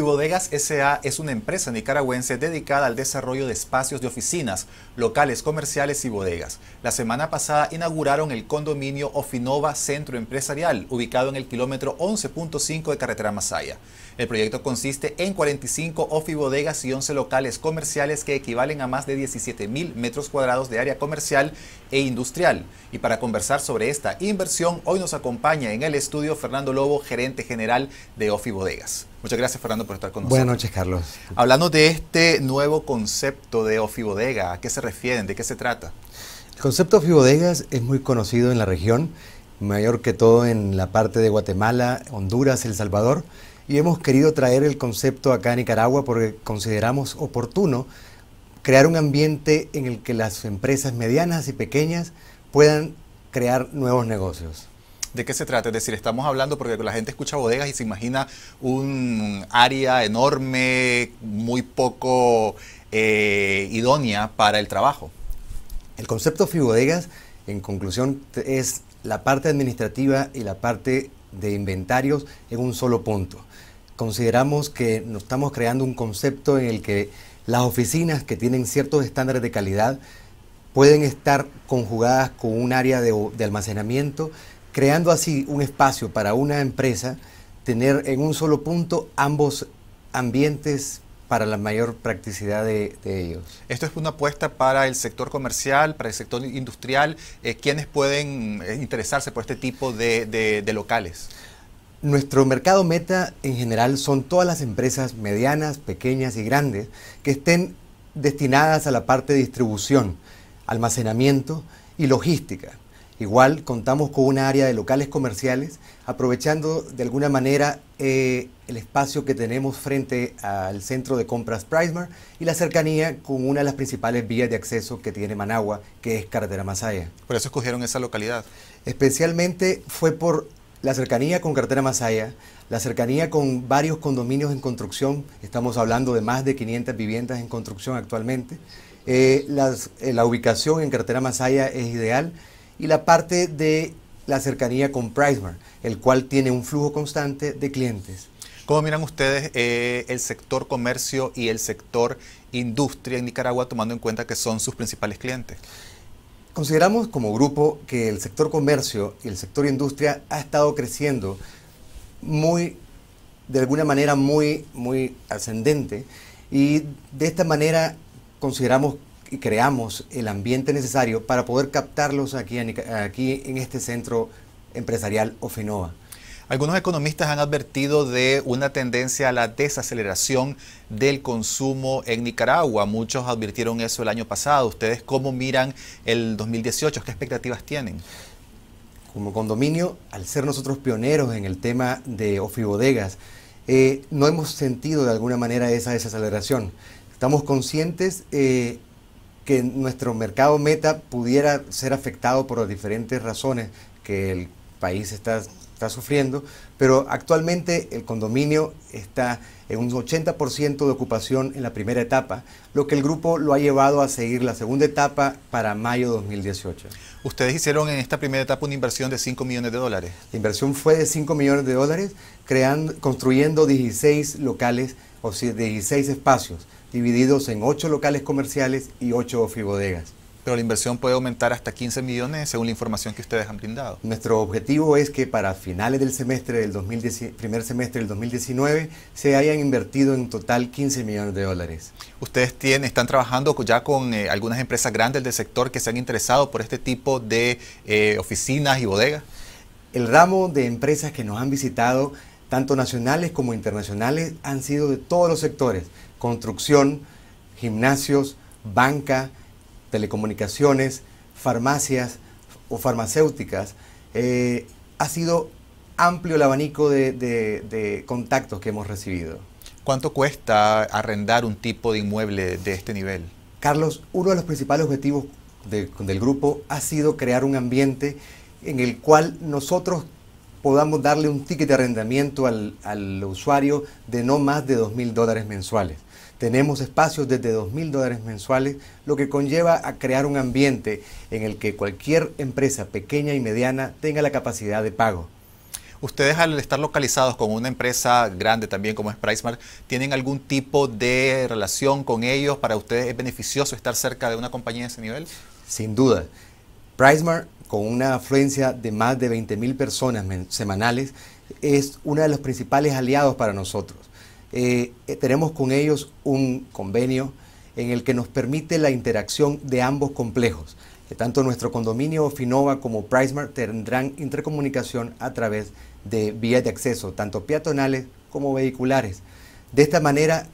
Bodegas SA es una empresa nicaragüense dedicada al desarrollo de espacios de oficinas, locales comerciales y bodegas. La semana pasada inauguraron el condominio Ofinova Centro Empresarial, ubicado en el kilómetro 11.5 de carretera Masaya. El proyecto consiste en 45 bodegas y 11 locales comerciales que equivalen a más de 17.000 metros cuadrados de área comercial e industrial. Y para conversar sobre esta inversión, hoy nos acompaña en el estudio Fernando Lobo, gerente general de Ofi Bodegas. Muchas gracias, Fernando, por estar con nosotros. Buenas noches, Carlos. Hablando de este nuevo concepto de ofi ofibodega, ¿a qué se refieren? ¿De qué se trata? El concepto ofibodegas es muy conocido en la región, mayor que todo en la parte de Guatemala, Honduras, El Salvador, y hemos querido traer el concepto acá a Nicaragua porque consideramos oportuno crear un ambiente en el que las empresas medianas y pequeñas puedan crear nuevos negocios. ¿De qué se trata? Es decir, estamos hablando porque la gente escucha bodegas y se imagina un área enorme, muy poco eh, idónea para el trabajo. El concepto Fibodegas, en conclusión, es la parte administrativa y la parte de inventarios en un solo punto. Consideramos que nos estamos creando un concepto en el que las oficinas que tienen ciertos estándares de calidad pueden estar conjugadas con un área de almacenamiento creando así un espacio para una empresa, tener en un solo punto ambos ambientes para la mayor practicidad de, ellos. Esto es una apuesta para el sector comercial, para el sector industrial. Eh, ¿Quiénes pueden eh, interesarse por este tipo de, locales? Nuestro mercado meta en general son todas las empresas medianas, pequeñas y grandes que estén destinadas a la parte de distribución, almacenamiento y logística. Igual contamos con un área de locales comerciales, aprovechando de alguna manera eh, el espacio que tenemos frente al centro de compras Prismar y la cercanía con una de las principales vías de acceso que tiene Managua, que es Carretera Masaya. ¿Por eso escogieron esa localidad? Especialmente fue por la cercanía con Carretera Masaya, la cercanía con varios condominios en construcción, estamos hablando de más de 500 viviendas en construcción actualmente. Eh, eh, la ubicación en Carretera Masaya es ideal y la parte de la cercanía con PriceMart, el cual tiene un flujo constante de clientes. ¿Cómo miran ustedes eh, el sector comercio y el sector industria en Nicaragua, tomando en cuenta que son sus principales clientes? Consideramos como grupo que el sector comercio y el sector industria ha estado creciendo muy, de alguna manera muy, muy ascendente y de esta manera consideramos creamos el ambiente necesario para poder captarlos aquí en, aquí en este centro empresarial OFENOVA. Algunos economistas han advertido de una tendencia a la desaceleración del consumo en Nicaragua. Muchos advirtieron eso el año pasado. ¿Ustedes cómo miran el 2018? ¿Qué expectativas tienen? Como condominio, al ser nosotros pioneros en el tema de ofibodegas, eh, no hemos sentido de alguna manera esa desaceleración. Estamos conscientes eh, que nuestro mercado meta pudiera ser afectado por las diferentes razones que el país está, sufriendo, pero actualmente el condominio está en un 80% de ocupación en la primera etapa, lo que el grupo lo ha llevado a seguir la segunda etapa para mayo de 2018. Ustedes hicieron en esta primera etapa una inversión de 5 millones de dólares. La inversión fue de 5 millones de dólares, construyendo 16 locales, o 16 espacios divididos en ocho locales comerciales y ocho bodegas. Pero la inversión puede aumentar hasta 15 millones según la información que ustedes han brindado. Nuestro objetivo es que para finales del semestre del 2019, primer semestre del 2019 se hayan invertido en total 15 millones de dólares. Ustedes tienen, están trabajando ya con eh, algunas empresas grandes del sector que se han interesado por este tipo de eh, oficinas y bodegas. El ramo de empresas que nos han visitado, tanto nacionales como internacionales, han sido de todos los sectores construcción, gimnasios, banca, telecomunicaciones, farmacias o farmacéuticas, eh, ha sido amplio el abanico de, contactos que hemos recibido. ¿Cuánto cuesta arrendar un tipo de inmueble de este nivel? Carlos, uno de los principales objetivos del grupo ha sido crear un ambiente en el cual nosotros podamos darle un ticket de arrendamiento al, al usuario de no más de 2.000 dólares mensuales. Tenemos espacios desde 2.000 dólares mensuales, lo que conlleva a crear un ambiente en el que cualquier empresa pequeña y mediana tenga la capacidad de pago. Ustedes al estar localizados con una empresa grande también como es PriceMark, ¿tienen algún tipo de relación con ellos? ¿Para ustedes es beneficioso estar cerca de una compañía de ese nivel? Sin duda. PriceMark, con una afluencia de más de 20.000 personas semanales, es uno de los principales aliados para nosotros. Eh, eh, tenemos con ellos un convenio en el que nos permite la interacción de ambos complejos. Que tanto nuestro condominio Ofinova como Pricemart tendrán intercomunicación a través de vías de acceso, tanto peatonales como vehiculares. De esta manera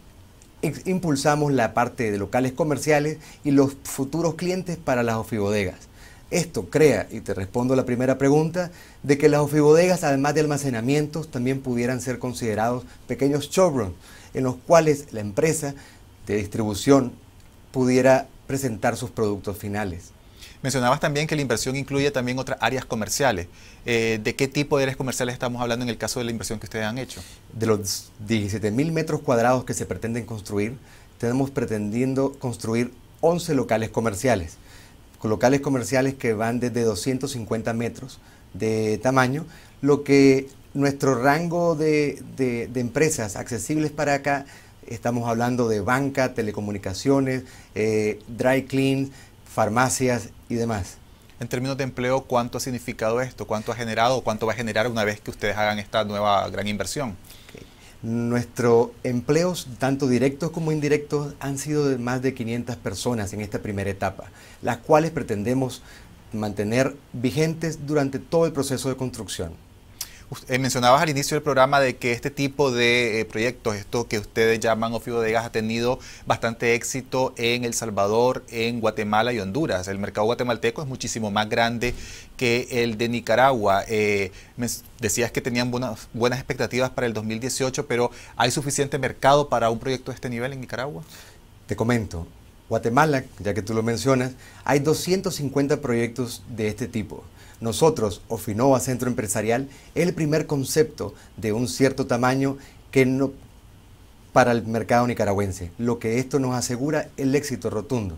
impulsamos la parte de locales comerciales y los futuros clientes para las ofibodegas. Esto crea, y te respondo a la primera pregunta, de que las ofibodegas, además de almacenamientos, también pudieran ser considerados pequeños showrooms, en los cuales la empresa de distribución pudiera presentar sus productos finales. Mencionabas también que la inversión incluye también otras áreas comerciales. Eh, ¿De qué tipo de áreas comerciales estamos hablando en el caso de la inversión que ustedes han hecho? De los 17.000 metros cuadrados que se pretenden construir, tenemos pretendiendo construir 11 locales comerciales locales comerciales que van desde 250 metros de tamaño, lo que nuestro rango de, empresas accesibles para acá, estamos hablando de banca, telecomunicaciones, eh, dry clean, farmacias y demás. En términos de empleo, ¿cuánto ha significado esto? ¿Cuánto ha generado? ¿Cuánto va a generar una vez que ustedes hagan esta nueva gran inversión? Nuestros empleos, tanto directos como indirectos, han sido de más de 500 personas en esta primera etapa, las cuales pretendemos mantener vigentes durante todo el proceso de construcción. Usted eh, mencionabas al inicio del programa de que este tipo de eh, proyectos, esto que ustedes llaman ofio de gas, ha tenido bastante éxito en El Salvador, en Guatemala y Honduras. El mercado guatemalteco es muchísimo más grande que el de Nicaragua. Eh, decías que tenían buenas, buenas expectativas para el 2018, pero ¿hay suficiente mercado para un proyecto de este nivel en Nicaragua? Te comento, Guatemala, ya que tú lo mencionas, hay 250 proyectos de este tipo. Nosotros, Ofinova Centro Empresarial, es el primer concepto de un cierto tamaño que no, para el mercado nicaragüense, lo que esto nos asegura el éxito rotundo.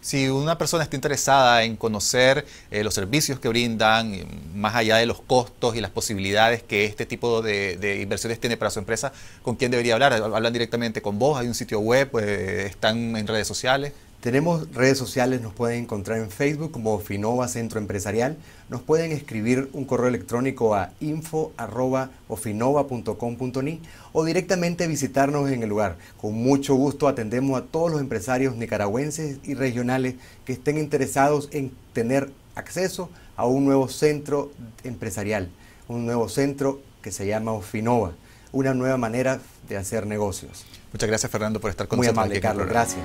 Si una persona está interesada en conocer eh, los servicios que brindan, eh, más allá de los costos y las posibilidades que este tipo de, de inversiones tiene para su empresa, ¿con quién debería hablar? ¿Hablan directamente con vos? ¿Hay un sitio web? Eh, ¿Están en redes sociales? Tenemos redes sociales, nos pueden encontrar en Facebook como Finova Centro Empresarial. Nos pueden escribir un correo electrónico a info.ofinova.com.ni o directamente visitarnos en el lugar. Con mucho gusto atendemos a todos los empresarios nicaragüenses y regionales que estén interesados en tener acceso a un nuevo centro empresarial, un nuevo centro que se llama Ofinova, una nueva manera de hacer negocios. Muchas gracias Fernando por estar con nosotros. Muy amable, Carlos, gracias.